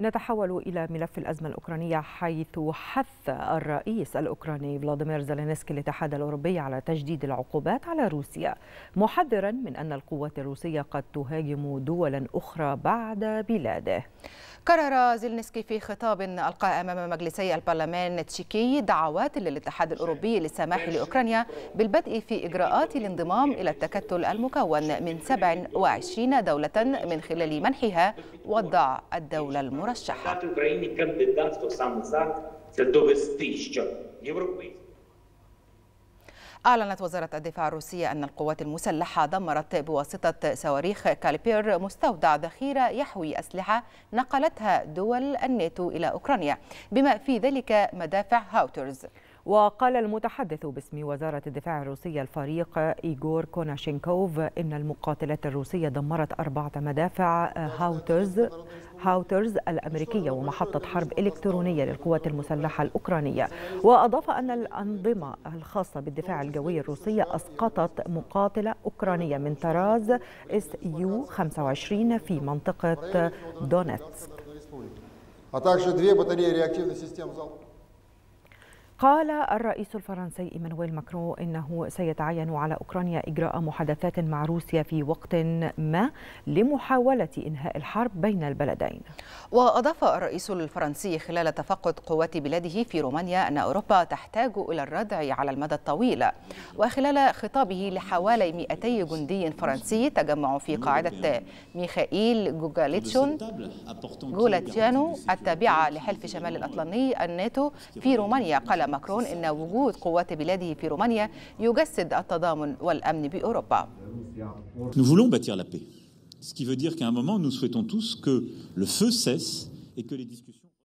نتحول إلى ملف الأزمة الأوكرانية حيث حث الرئيس الأوكراني فلاديمير زيلينسكي الاتحاد الأوروبي على تجديد العقوبات على روسيا محذرا من أن القوات الروسية قد تهاجم دولا أخرى بعد بلاده كرر زيلنسكي في خطاب ألقاه أمام مجلسي البرلمان التشيكي دعوات للاتحاد الأوروبي للسماح لأوكرانيا بالبدء في إجراءات الانضمام إلى التكتل المكون من 27 دولة من خلال منحها وضع الدولة المرة. مرشحه أعلنت وزارة الدفاع الروسية أن القوات المسلحة دمرت بواسطة صواريخ كاليبير مستودع ذخيرة يحوي أسلحة نقلتها دول الناتو إلى أوكرانيا بما في ذلك مدافع هاوترز وقال المتحدث باسم وزارة الدفاع الروسية الفريق إيغور كوناشينكوف إن المقاتلات الروسية دمرت أربعة مدافع هاوترز هاوترز الأمريكية ومحطة حرب إلكترونية للقوات المسلحة الأوكرانية وأضاف أن الأنظمة الخاصة بالدفاع الجوي الروسية أسقطت مقاتلة أوكرانية من طراز اس يو 25 في منطقة دونتسك. قال الرئيس الفرنسي إيمانويل ماكرون إنه سيتعين على أوكرانيا إجراء محادثات مع روسيا في وقت ما لمحاولة إنهاء الحرب بين البلدين وأضاف الرئيس الفرنسي خلال تفقد قوات بلاده في رومانيا أن أوروبا تحتاج إلى الردع على المدى الطويل وخلال خطابه لحوالي 200 جندي فرنسي تجمعوا في قاعدة ميخائيل جوجاليتشون جولاتيانو التابعة لحلف شمال الأطلنطي الناتو في رومانيا قال قال ماكرون إن وجود قوات بلاده في رومانيا يجسد التضامن والأمن بأوروبا Nous voulons bâtir la paix. Ce qui veut dire qu'à un moment, nous souhaitons tous que le feu cesse et que les discussions...